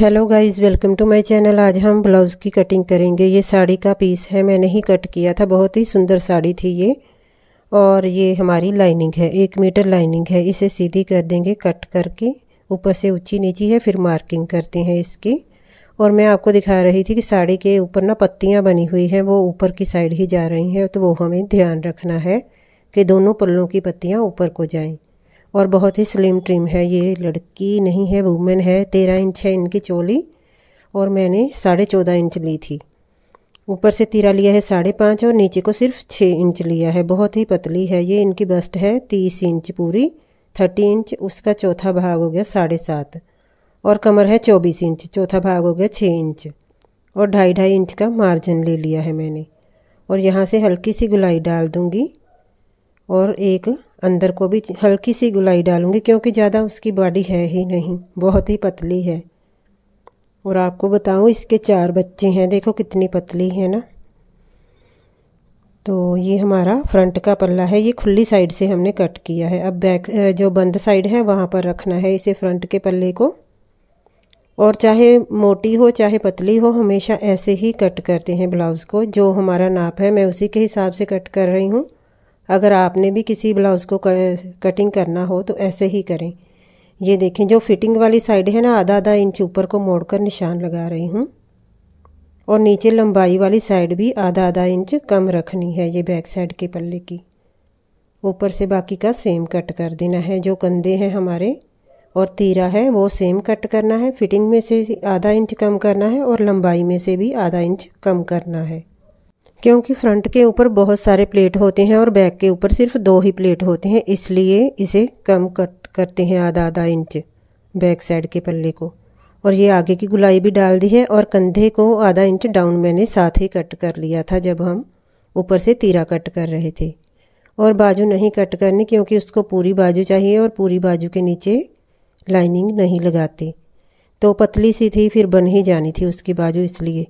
hello guys welcome to my channel आज हम blouse की कटिंग करेंगे ये साड़ी का पीस है मैंने ही कट किया था बहुत ही सुंदर साड़ी थी ये और ये हमारी लाइनिंग है एक मीटर लाइनिंग है इसे सीधी कर देंगे कट करके ऊपर से ऊंची नीची है फिर मार्किंग करते हैं इसकी और मैं आपको दिखा रही थी कि साड़ी के ऊपर ना पत्तियाँ बनी हुई हैं वो ऊपर की साइड ही जा रही हैं तो वो हमें ध्यान रखना है कि दोनों पल्लों की पत्तियाँ ऊपर को जाएँ और बहुत ही स्लिम ट्रिम है ये लड़की नहीं है वूमेन है तेरह इंच है इनकी चोली और मैंने साढ़े चौदह इंच ली थी ऊपर से तीरा लिया है साढ़े पाँच और नीचे को सिर्फ छः इंच लिया है बहुत ही पतली है ये इनकी बस्ट है तीस इंच पूरी थर्टी इंच उसका चौथा भाग हो गया साढ़े सात और कमर है चौबीस इंच चौथा भाग हो गया छः इंच और ढाई ढाई इंच का मार्जिन ले लिया है मैंने और यहाँ से हल्की सी गुलाई डाल दूँगी और एक अंदर को भी हल्की सी गुलाई डालूंगी क्योंकि ज़्यादा उसकी बॉडी है ही नहीं बहुत ही पतली है और आपको बताऊँ इसके चार बच्चे हैं देखो कितनी पतली है ना तो ये हमारा फ्रंट का पल्ला है ये खुली साइड से हमने कट किया है अब बैक जो बंद साइड है वहाँ पर रखना है इसे फ्रंट के पल्ले को और चाहे मोटी हो चाहे पतली हो हमेशा ऐसे ही कट करते हैं ब्लाउज़ को जो हमारा नाप है मैं उसी के हिसाब से कट कर रही हूँ अगर आपने भी किसी ब्लाउज़ को कटिंग करना हो तो ऐसे ही करें ये देखें जो फिटिंग वाली साइड है ना आधा आधा इंच ऊपर को मोड़कर निशान लगा रही हूँ और नीचे लंबाई वाली साइड भी आधा आधा इंच कम रखनी है ये बैक साइड के पल्ले की ऊपर से बाकी का सेम कट कर देना है जो कंधे हैं हमारे और तीरा है वो सेम कट करना है फिटिंग में से आधा इंच कम करना है और लंबाई में से भी आधा इंच कम करना है क्योंकि फ्रंट के ऊपर बहुत सारे प्लेट होते हैं और बैक के ऊपर सिर्फ दो ही प्लेट होते हैं इसलिए इसे कम कट करते हैं आधा आधा इंच बैक साइड के पल्ले को और ये आगे की गुलाई भी डाल दी है और कंधे को आधा इंच डाउन मैंने साथ ही कट कर लिया था जब हम ऊपर से तीरा कट कर रहे थे और बाजू नहीं कट करनी क्योंकि उसको पूरी बाजू चाहिए और पूरी बाजू के नीचे लाइनिंग नहीं लगाते तो पतली सी थी फिर बन ही जानी थी उसकी बाजू इसलिए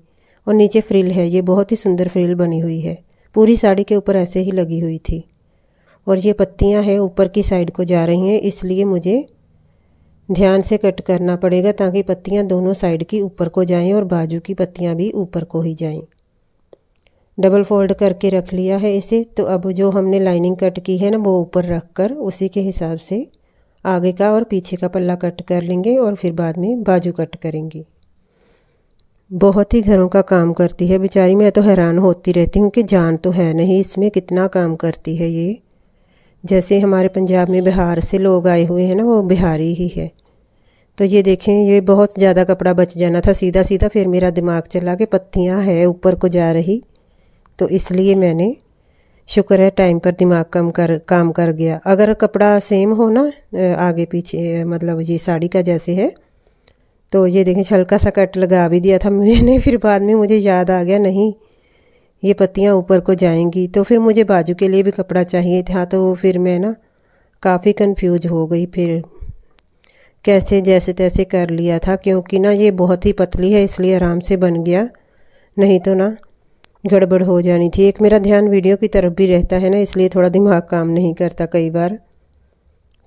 और नीचे फ्रिल है ये बहुत ही सुंदर फ्रिल बनी हुई है पूरी साड़ी के ऊपर ऐसे ही लगी हुई थी और ये पत्तियां हैं ऊपर की साइड को जा रही हैं इसलिए मुझे ध्यान से कट करना पड़ेगा ताकि पत्तियां दोनों साइड की ऊपर को जाएं और बाजू की पत्तियां भी ऊपर को ही जाएं डबल फोल्ड करके रख लिया है इसे तो अब जो हमने लाइनिंग कट की है ना वो ऊपर रख कर उसी के हिसाब से आगे का और पीछे का पल्ला कट कर लेंगे और फिर बाद में बाजू कट करेंगे बहुत ही घरों का काम करती है बेचारी मैं तो हैरान होती रहती हूँ कि जान तो है नहीं इसमें कितना काम करती है ये जैसे हमारे पंजाब में बिहार से लोग आए हुए हैं ना वो बिहारी ही है तो ये देखें ये बहुत ज़्यादा कपड़ा बच जाना था सीधा सीधा फिर मेरा दिमाग चला कि पत्तियाँ है ऊपर को जा रही तो इसलिए मैंने शुक्र है टाइम पर दिमाग कम कर काम कर गया अगर कपड़ा सेम हो ना आगे पीछे मतलब ये साड़ी का जैसे है तो ये देखें हल्का सा कट लगा भी दिया था मैंने फिर बाद में मुझे याद आ गया नहीं ये पत्तियाँ ऊपर को जाएंगी तो फिर मुझे बाजू के लिए भी कपड़ा चाहिए था तो फिर मैं ना काफ़ी कंफ्यूज हो गई फिर कैसे जैसे तैसे कर लिया था क्योंकि ना ये बहुत ही पतली है इसलिए आराम से बन गया नहीं तो ना गड़बड़ हो जानी थी एक मेरा ध्यान वीडियो की तरफ भी रहता है ना इसलिए थोड़ा दिमाग काम नहीं करता कई बार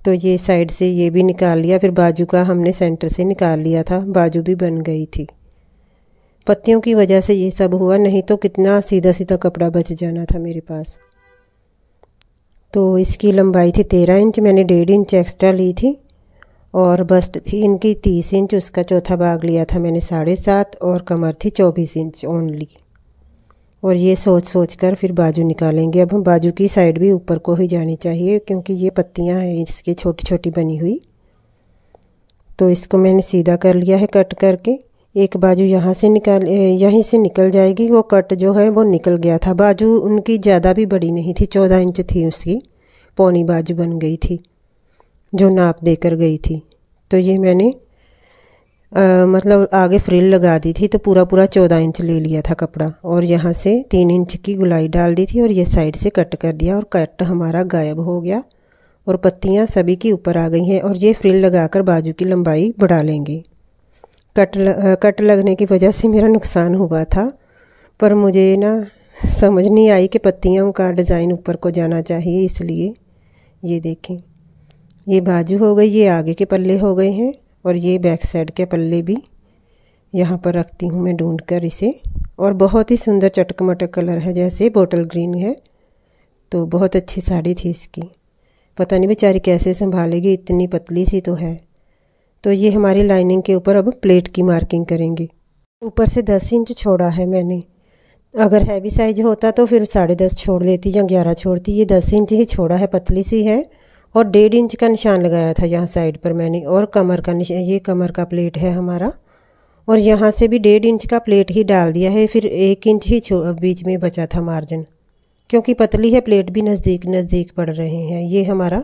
तो ये साइड से ये भी निकाल लिया फिर बाजू का हमने सेंटर से निकाल लिया था बाजू भी बन गई थी पत्तियों की वजह से ये सब हुआ नहीं तो कितना सीधा सीधा कपड़ा बच जाना था मेरे पास तो इसकी लंबाई थी तेरह इंच मैंने डेढ़ इंच एक्स्ट्रा ली थी और बस्ट थी इनकी तीस इंच उसका चौथा भाग लिया था मैंने साढ़े सात और कमर थी चौबीस इंच ओनली और ये सोच सोच कर फिर बाजू निकालेंगे अब हम बाजू की साइड भी ऊपर को ही जानी चाहिए क्योंकि ये पत्तियाँ हैं इसकी छोटी छोटी बनी हुई तो इसको मैंने सीधा कर लिया है कट करके एक बाजू यहाँ से निकाल यहीं से निकल जाएगी वो कट जो है वो निकल गया था बाजू उनकी ज़्यादा भी बड़ी नहीं थी चौदह इंच थी उसकी पौनी बाजू बन गई थी जो नाप देकर गई थी तो ये मैंने आ, मतलब आगे फ्रिल लगा दी थी तो पूरा पूरा चौदह इंच ले लिया था कपड़ा और यहाँ से तीन इंच की गुलाई डाल दी थी और ये साइड से कट कर दिया और कट हमारा गायब हो गया और पत्तियाँ सभी की ऊपर आ गई हैं और ये फ्रिल लगाकर बाजू की लंबाई बढ़ा लेंगे कट ल, आ, कट लगने की वजह से मेरा नुकसान हुआ था पर मुझे ना समझ नहीं आई कि पत्तियों का डिज़ाइन ऊपर को जाना चाहिए इसलिए ये देखें ये बाजू हो गई ये आगे के पल्ले हो गए हैं और ये बैक साइड के पल्ले भी यहाँ पर रखती हूँ मैं ढूंढ कर इसे और बहुत ही सुंदर चटक मटक कलर है जैसे बोटल ग्रीन है तो बहुत अच्छी साड़ी थी इसकी पता नहीं बेचारी कैसे संभालेगी इतनी पतली सी तो है तो ये हमारी लाइनिंग के ऊपर अब प्लेट की मार्किंग करेंगे ऊपर से दस इंच छोड़ा है मैंने अगर हैवी साइज होता तो फिर साढ़े दस छोड़ लेती या ग्यारह छोड़ती ये दस इंच ही छोड़ा है पतली सी है और डेढ़ इंच का निशान लगाया था यहाँ साइड पर मैंने और कमर का निशान ये कमर का प्लेट है हमारा और यहाँ से भी डेढ़ इंच का प्लेट ही डाल दिया है फिर एक इंच ही बीच में बचा था मार्जिन क्योंकि पतली है प्लेट भी नज़दीक नज़दीक पड़ रहे हैं ये हमारा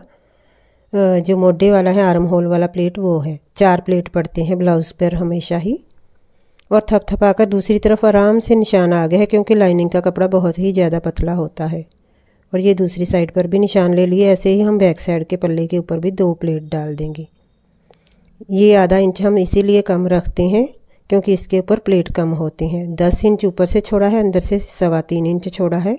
जो मोडे वाला है आर्म होल वाला प्लेट वो है चार प्लेट पड़ते हैं ब्लाउज़ पर हमेशा ही और थपथपाकर दूसरी तरफ आराम से निशान आ गया है क्योंकि लाइनिंग का कपड़ा बहुत ही ज़्यादा पतला होता है और ये दूसरी साइड पर भी निशान ले लिए ऐसे ही हम बैक साइड के पल्ले के ऊपर भी दो प्लेट डाल देंगे ये आधा इंच हम इसीलिए कम रखते हैं क्योंकि इसके ऊपर प्लेट कम होती हैं दस इंच ऊपर से छोड़ा है अंदर से सवा तीन इंच छोड़ा है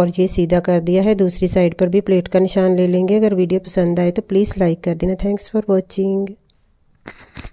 और ये सीधा कर दिया है दूसरी साइड पर भी प्लेट का निशान ले लेंगे अगर वीडियो पसंद आए तो प्लीज़ लाइक कर देना थैंक्स फॉर वॉचिंग